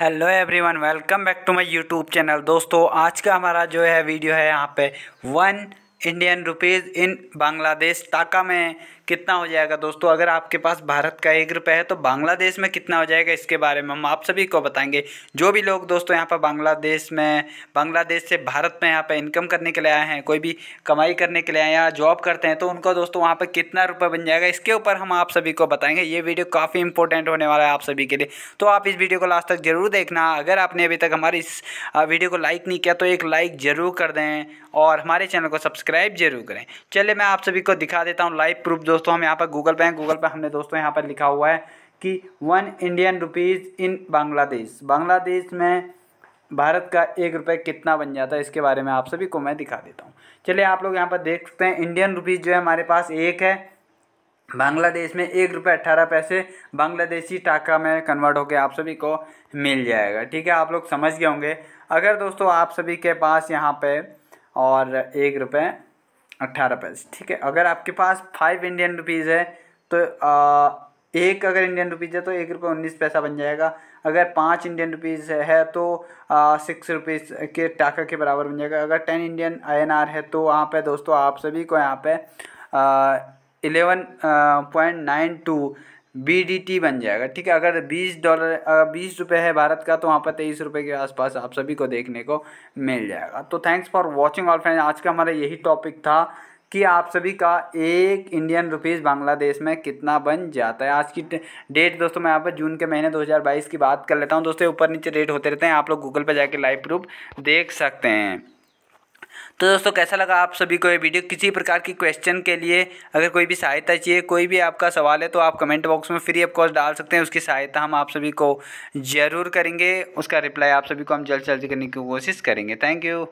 hello everyone welcome back to my YouTube channel दोस्तों आज का हमारा जो है वीडियो है यहाँ पे one Indian rupees in Bangladesh taka में कितना हो जाएगा दोस्तों अगर आपके पास भारत का एक रुपये है तो बांग्लादेश में कितना हो जाएगा इसके बारे में हम आप सभी को बताएंगे जो भी लोग दोस्तों यहाँ पर बांग्लादेश में बांग्लादेश से भारत में यहाँ पर इनकम करने के लिए आए हैं कोई भी कमाई करने के लिए आए या जॉब करते हैं तो उनको दोस्तों वहाँ पर कितना रुपये बन जाएगा इसके ऊपर हम आप सभी को बताएंगे ये वीडियो काफ़ी इंपॉर्टेंट होने वाला है आप सभी के लिए तो आप इस वीडियो को लास्ट तक जरूर देखना अगर आपने अभी तक हमारी इस वीडियो को लाइक नहीं किया तो एक लाइक ज़रूर कर दें और हमारे चैनल को सब्सक्राइब सब्सक्राइब जरूर करें चलिए मैं आप सभी को दिखा देता हूँ लाइव प्रूफ दोस्तों हम यहाँ पर गूगल पे हैं गूगल पे हमने दोस्तों यहाँ पर लिखा हुआ है कि one Indian rupees in Bangladesh Bangladesh में भारत का एक रुपये कितना बन जाता है इसके बारे में आप सभी को मैं दिखा देता हूँ चलिए आप लोग यहाँ पर देख सकते हैं इंडियन रुपीज़ जो है हमारे पास एक है बांग्लादेश में एक रुपये अट्ठारह पैसे बांग्लादेशी टाका में कन्वर्ट होकर आप सभी को मिल जाएगा ठीक है आप लोग समझ गए होंगे अगर दोस्तों आप सभी के पास यहाँ पे और एक रुपये अट्ठारह पैसे ठीक है अगर आपके पास फाइव इंडियन रुपीज़ है तो आ, एक अगर इंडियन रुपीज़ है तो एक रुपये उन्नीस पैसा बन जाएगा अगर पाँच इंडियन रुपीज़ है तो सिक्स रुपीज़ के टाका के बराबर बन जाएगा अगर टेन इंडियन आई है तो वहाँ पर दोस्तों आप सभी को यहाँ पे इलेवन पॉइंट नाइन टू बी बन जाएगा ठीक है अगर बीस डॉलर अगर बीस रुपये है भारत का तो वहाँ पर तेईस रुपये के आसपास आप सभी को देखने को मिल जाएगा तो thanks for watching all friend आज का हमारा यही टॉपिक था कि आप सभी का एक इंडियन रुपीज़ बांग्लादेश में कितना बन जाता है आज की डेट दोस्तों मैं यहाँ पर जून के महीने 2022 की बात कर लेता हूँ दोस्तों ऊपर नीचे रेट होते रहते हैं आप लोग गूगल पर जाके लाइव प्रूफ देख सकते हैं तो दोस्तों कैसा लगा आप सभी को ये वीडियो किसी प्रकार की क्वेश्चन के लिए अगर कोई भी सहायता चाहिए कोई भी आपका सवाल है तो आप कमेंट बॉक्स में फ्री ऑफ कॉस्ट डाल सकते हैं उसकी सहायता हम आप सभी को ज़रूर करेंगे उसका रिप्लाई आप सभी को हम जल्द से जल्द करने की कोशिश करेंगे थैंक यू